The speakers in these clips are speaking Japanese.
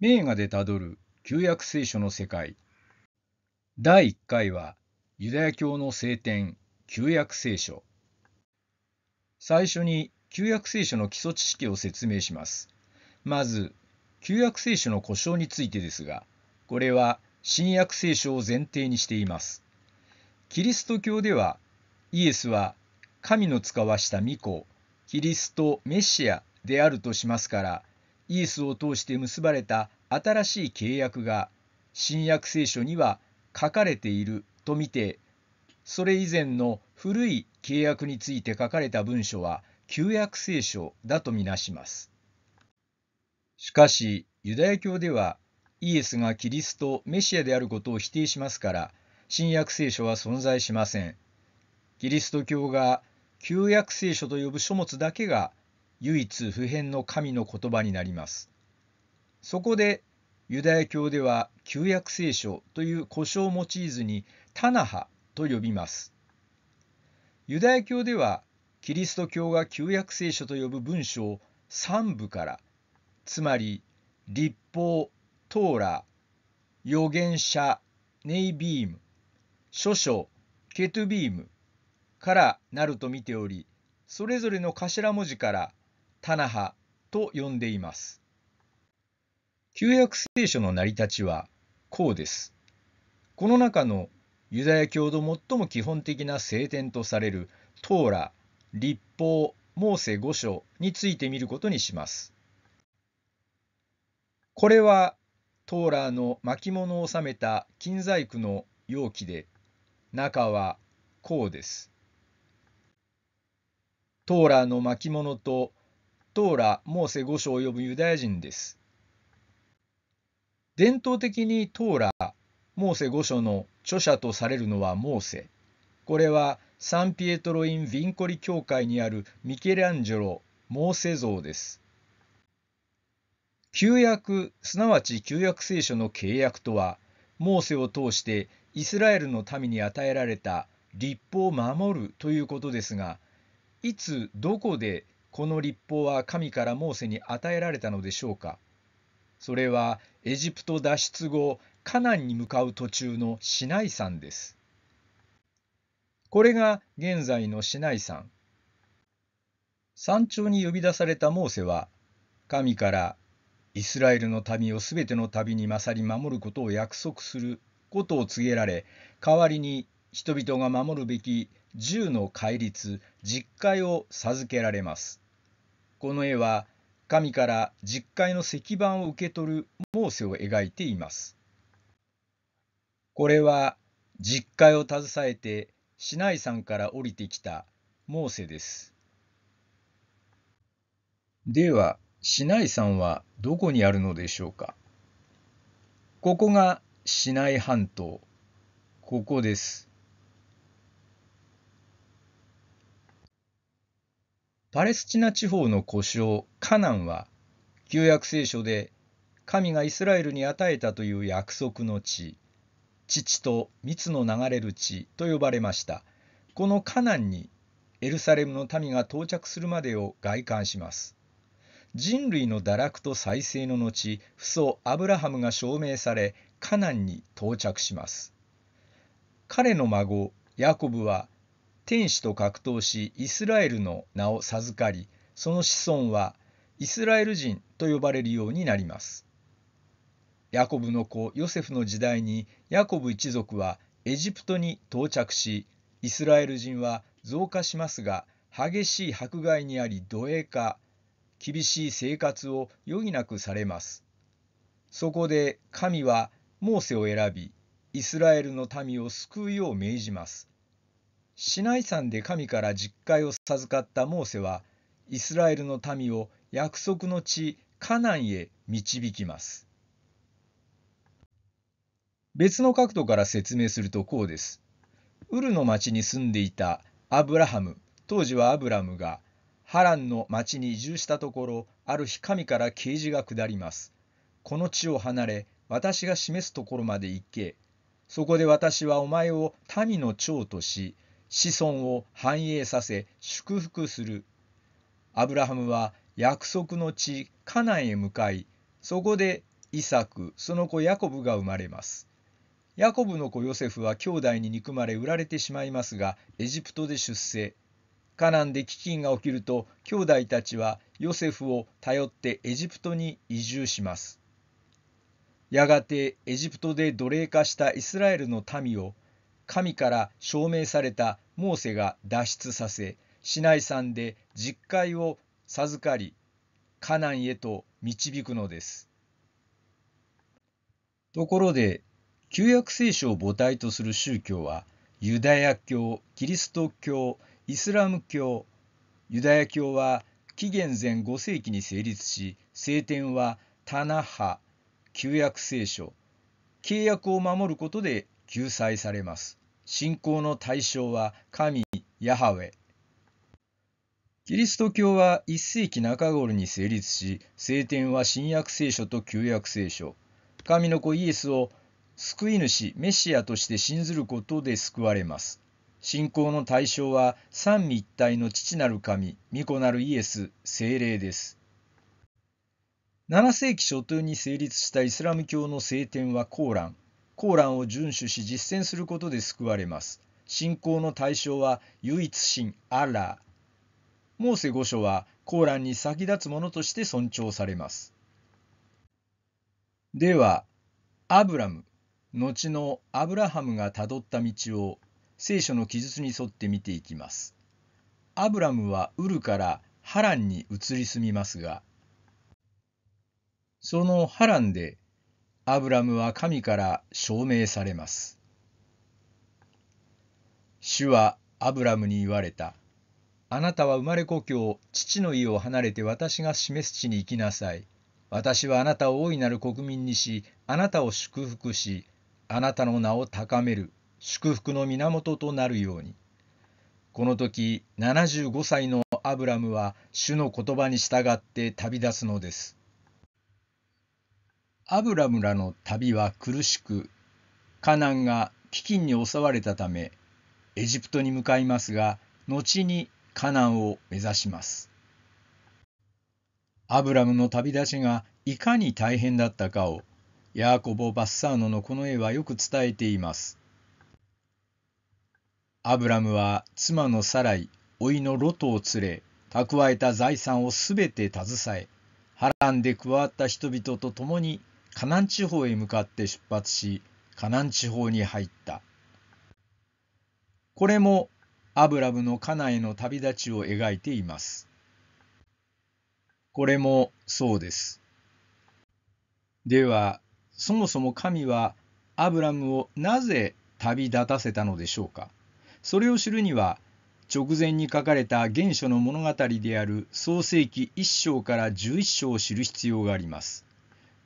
名画でたどる旧約聖書の世界第1回はユダヤ教の聖典旧約聖書最初に旧約聖書の基礎知識を説明しますまず旧約聖書の故障についてですがこれは新約聖書を前提にしていますキリスト教ではイエスは神の使わした御子キリストメシアであるとしますからイエスを通して結ばれた新しい契約が新約聖書には書かれていると見てそれ以前の古い契約について書かれた文書は旧約聖書だとみなします。しかしユダヤ教ではイエスがキリストメシアであることを否定しますから新約聖書は存在しません。キリスト教が旧約聖書と呼ぶ書物だけが唯一普遍の神の言葉になります。そこでユダヤ教では旧約聖書という呼称を用いずにタナハと呼びます。ユダヤ教ではキリスト教が旧約聖書と呼ぶ文章を3部からつまり立法トーラ預言者ネイビーム諸書ケトゥビームからなると見ておりそれぞれの頭文字からタナハと呼んでいます。旧約聖書の成り立ちはこうです。この中のユダヤ教の最も基本的な聖典とされるトーラ、立法、モーセ五書について見ることにします。これはトーラーの巻物を収めた金細工の容器で中はこうです。トーラーの巻物とトーラ、モーセ5章を呼ぶユダヤ人です。伝統的にトーラ、モーセ5章の著者とされるのはモーセ。これはサンピエトロ・イン・ヴィンコリ教会にあるミケランジェロ・モーセ像です。旧約、すなわち旧約聖書の契約とは、モーセを通してイスラエルの民に与えられた立法を守るということですが、いつどこでこの立法は神からモーセに与えられたのでしょうかそれはエジプト脱出後カナンに向かう途中のシナイ山です。これが現在のシナイ山。山頂に呼び出されたモーセは神からイスラエルの民をすべての旅に勝り守ることを約束することを告げられ代わりに人々が守るべき10の戒律実戒を授けられますこの絵は神から実戒の石板を受け取るモーセを描いていますこれは実戒を携えてナ内山から降りてきたモーセですではナ内山はどこにあるのでしょうかここがナ内半島ここですパレスチナ地方の故障カナンは旧約聖書で神がイスラエルに与えたという約束の地父と蜜の流れる地と呼ばれましたこのカナンにエルサレムの民が到着するまでを外観します人類の堕落と再生の後父祖アブラハムが証明されカナンに到着します彼の孫ヤコブは天使と格闘しイスラエルの名を授かりその子孫はイスラエル人と呼ばれるようになります。ヤコブの子ヨセフの時代にヤコブ一族はエジプトに到着しイスラエル人は増加しますが激しい迫害にあり奴隷化厳しい生活を余儀なくされます。そこで神はモーセを選びイスラエルの民を救うよう命じます。シナイ山で神から実戒を授かったモーセは、イスラエルの民を約束の地カナンへ導きます。別の角度から説明するとこうです。ウルの町に住んでいたアブラハム、当時はアブラムが、ハランの町に移住したところ、ある日神から啓示が下ります。この地を離れ、私が示すところまで行け。そこで私はお前を民の長とし、子孫を繁栄させ祝福する。アブラハムは約束の地カナンへ向かい、そこでイサク、その子ヤコブが生まれます。ヤコブの子ヨセフは兄弟に憎まれ売られてしまいますが、エジプトで出世。カナンで飢饉が起きると、兄弟たちはヨセフを頼ってエジプトに移住します。やがてエジプトで奴隷化したイスラエルの民を神から証明されたモーセが脱出させ、市内山で実戒を授かり、カナンへと導くのです。ところで、旧約聖書を母体とする宗教は、ユダヤ教、キリスト教、イスラム教、ユダヤ教は紀元前5世紀に成立し、聖典はタナハ、旧約聖書、契約を守ることで救済されます。信仰の対象は神ヤハウェ。キリスト教は1世紀中頃に成立し、聖典は新約聖書と旧約聖書。神の子イエスを救い主、メシアとして信ずることで救われます。信仰の対象は三位一体の父なる神、御子なるイエス、聖霊です。7世紀初頭に成立したイスラム教の聖典はコーラン、コーランを遵守し実践することで救われます。信仰の対象は唯一神アラー。モーセ御書はコーランに先立つものとして尊重されます。では、アブラム、後のアブラハムがたどった道を聖書の記述に沿って見ていきます。アブラムはウルからハランに移り住みますが、そのハランでアブラムは神から証明されます。主はアブラムに言われた。あなたは生まれ故郷、父の家を離れて私が示す地に行きなさい。私はあなたを大いなる国民にし、あなたを祝福し、あなたの名を高める、祝福の源となるように。この時、75歳のアブラムは主の言葉に従って旅立つのです。アブラムらの旅は苦しく、カナンが飢饉に襲われたため、エジプトに向かいますが、後にカナンを目指します。アブラムの旅立ちがいかに大変だったかを、ヤーコボ・バッサーノのこの絵はよく伝えています。アブラムは妻のサライ、甥のロトを連れ、蓄えた財産をすべて携え、波乱で加わった人々と共に河南地方へ向かって出発し、河南地方に入った。これもアブラムの家内の旅立ちを描いています。これもそうです。では、そもそも神はアブラムをなぜ旅立たせたのでしょうか。それを知るには、直前に書かれた原初の物語である創世記1章から11章を知る必要があります。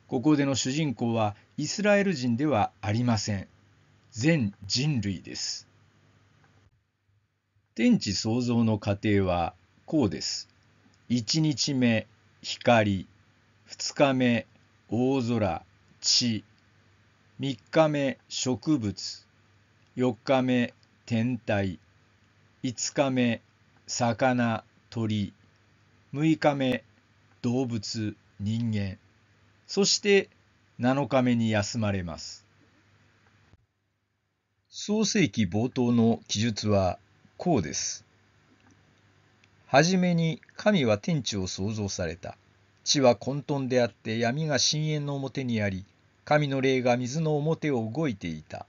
ここでの主人公はイスラエル人ではありません。全人類です。天地創造の過程はこうです。1日目、光。2日目、大空、地。3日目、植物。4日目、天体。5日目、魚、鳥。6日目、動物、人間。そして7日目に休まれます。創世記冒頭の記述はこうです。はじめに神は天地を創造された。地は混沌であって闇が深淵の表にあり、神の霊が水の表を動いていた。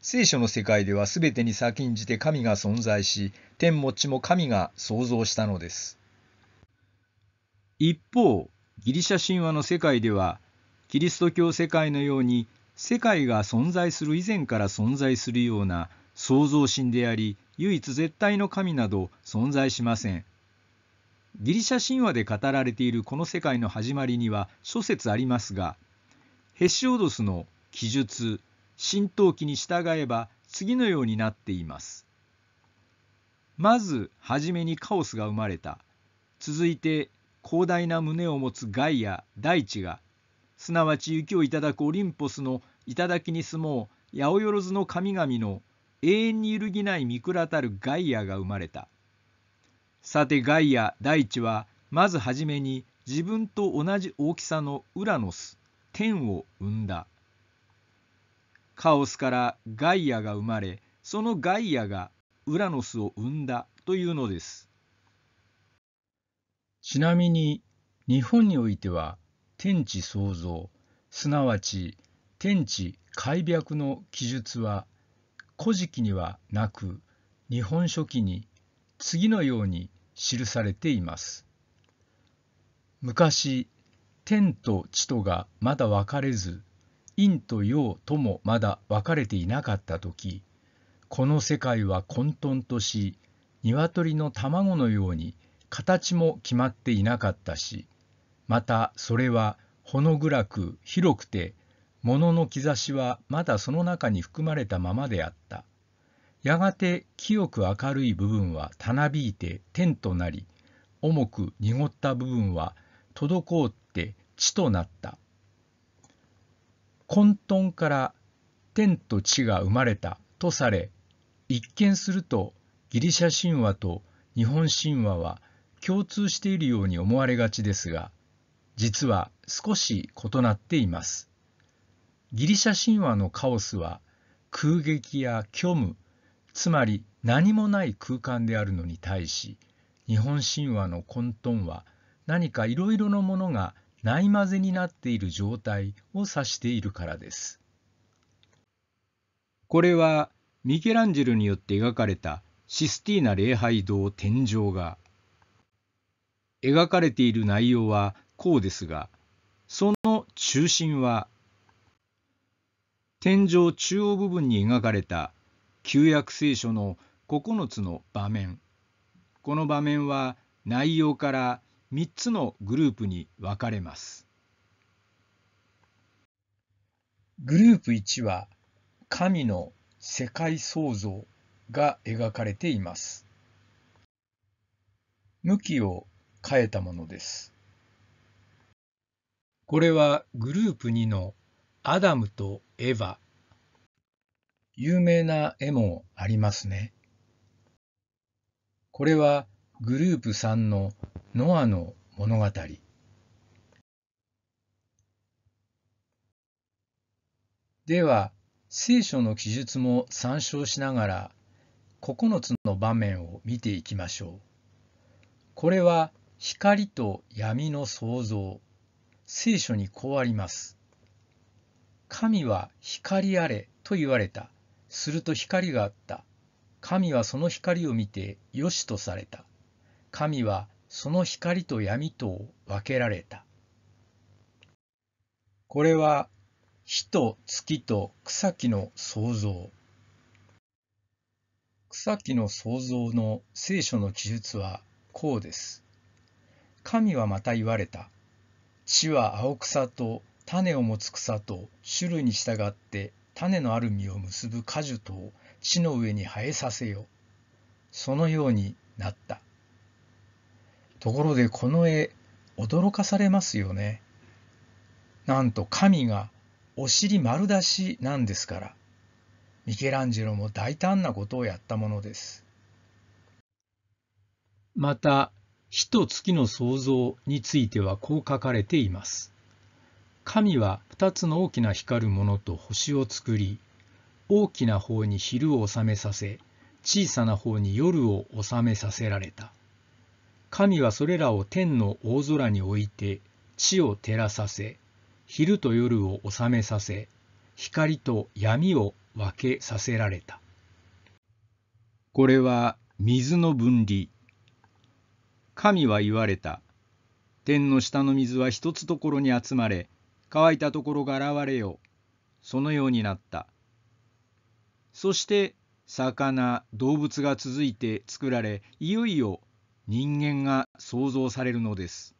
聖書の世界では全てに先んじて神が存在し、天も地も神が創造したのです。一方、ギリシャ神話の世界ではキリスト教世界のように世界が存在する以前から存在するような創造神であり唯一絶対の神など存在しませんギリシャ神話で語られているこの世界の始まりには諸説ありますがヘシオドスの記述神道記に従えば次のようになっていますまず初めにカオスが生まれた続いて広大な胸を持つガイア大地がすなわち雪をいただくオリンポスの頂に住もう八百万の神々の永遠に揺るぎない御倉たるガイアが生まれたさてガイア大地はまずはじめに自分と同じ大きさのウラノス天を生んだカオスからガイアが生まれそのガイアがウラノスを生んだというのですちなみに日本においては天地創造すなわち天地開闢の記述は古事記にはなく日本書紀に次のように記されています。昔天と地とがまだ分かれず陰と陽ともまだ分かれていなかった時この世界は混沌とし鶏の卵のように形も決まっていなかったしまたそれはほの暗く広くて物の兆しはまだその中に含まれたままであったやがて清く明るい部分はたなびいて天となり重く濁った部分は滞って地となった混沌から天と地が生まれたとされ一見するとギリシャ神話と日本神話は共通しているように思われがちですが実は少し異なっていますギリシャ神話のカオスは空撃や虚無つまり何もない空間であるのに対し日本神話の混沌は何かいろいろのものがないまぜになっている状態を指しているからです。これはミケランジェロによって描かれたシスティーナ礼拝堂天井画描かれている内容はこうですが、その中心は、天井中央部分に描かれた旧約聖書の9つの場面。この場面は内容から3つのグループに分かれます。グループ1は神の世界創造が描かれています。向きを変えたものです。これはグループ2のアダムとエヴァ。有名な絵もありますね。これはグループ3のノアの物語。では、聖書の記述も参照しながら、9つの場面を見ていきましょう。これは光と闇の創造。聖書にこうあります。神は光あれと言われた。すると光があった。神はその光を見てよしとされた。神はその光と闇とを分けられた。これは火と月と草木の創造。草木の創造の聖書の記述はこうです。神はまた言われた。地は青草と種を持つ草と種類に従って種のある実を結ぶ果樹とを地の上に生えさせよ。そのようになった。ところでこの絵、驚かされますよね。なんと神がお尻丸出しなんですから、ミケランジェロも大胆なことをやったものです。また、火と月の創造についてはこう書かれています。神は二つの大きな光るものと星を作り、大きな方に昼を収めさせ、小さな方に夜を収めさせられた。神はそれらを天の大空に置いて、地を照らさせ、昼と夜を収めさせ、光と闇を分けさせられた。これは水の分離、神は言われた。天の下の水は一つところに集まれ、乾いたところが現れよそのようになった。そして、魚、動物が続いて作られ、いよいよ人間が創造されるのです。